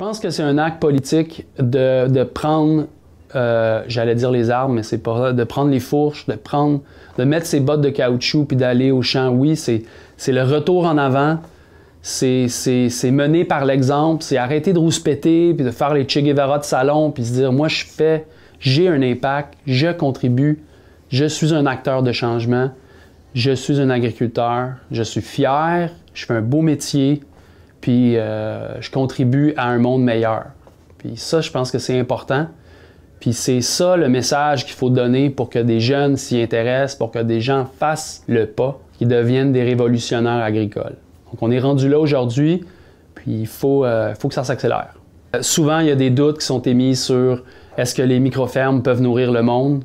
Je pense que c'est un acte politique de, prendre, euh, j'allais dire les armes, mais c'est pas ça, de prendre les fourches, de prendre, de mettre ses bottes de caoutchouc puis d'aller au champ. Oui, c'est, le retour en avant. C'est, mener par l'exemple, c'est arrêter de rouspéter, puis de faire les Che Guevara de salon, puis se dire, moi je fais, j'ai un impact, je contribue, je suis un acteur de changement, je suis un agriculteur, je suis fier, je fais un beau métier, puis euh, je contribue à un monde meilleur. Puis ça, je pense que c'est important. Puis c'est ça le message qu'il faut donner pour que des jeunes s'y intéressent, pour que des gens fassent le pas, qu'ils deviennent des révolutionnaires agricoles. Donc on est rendu là aujourd'hui, puis il faut, euh, que ça s'accélère. Euh, souvent, il y a des doutes qui sont émis sur est-ce que les micro-fermes peuvent nourrir le monde?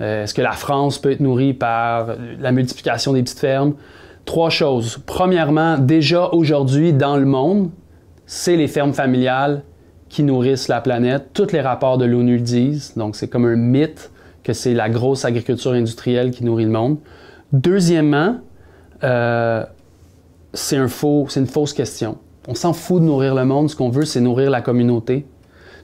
Est-ce que la France peut être nourrie par la multiplication des petites fermes? Trois choses. Premièrement, déjà aujourd'hui dans le monde, c'est les fermes familiales qui nourrissent la planète. Tous les rapports de l'ONU le disent, donc c'est comme un mythe que c'est la grosse agriculture industrielle qui nourrit le monde. Deuxièmement, euh, c'est un une fausse question. On s'en fout de nourrir le monde. Ce qu'on veut, c'est nourrir la communauté.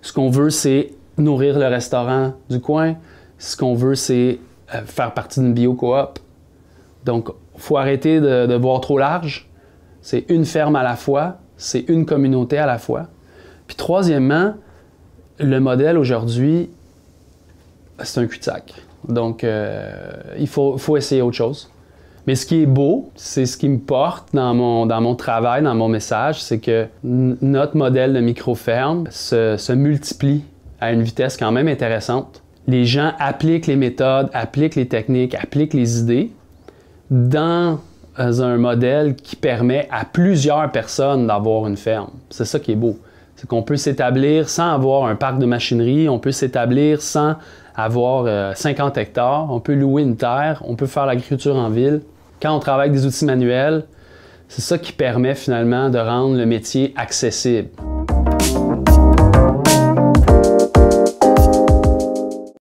Ce qu'on veut, c'est nourrir le restaurant du coin. Ce qu'on veut, c'est euh, faire partie d'une bio-coop. Donc, faut arrêter de, voir trop large. C'est une ferme à la fois, c'est une communauté à la fois. Puis troisièmement, le modèle aujourd'hui, c'est un cul-de-sac. Donc, euh, il faut, essayer autre chose. Mais ce qui est beau, c'est ce qui me porte dans mon, travail, dans mon message, c'est que notre modèle de micro-ferme se, se multiplie à une vitesse quand même intéressante. Les gens appliquent les méthodes, appliquent les techniques, appliquent les idées dans euh, un modèle qui permet à plusieurs personnes d'avoir une ferme. C'est ça qui est beau. C'est qu'on peut s'établir sans avoir un parc de machinerie, on peut s'établir sans avoir 50 euh, hectares, on peut louer une terre, on peut faire l'agriculture en ville. Quand on travaille avec des outils manuels, c'est ça qui permet finalement de rendre le métier accessible.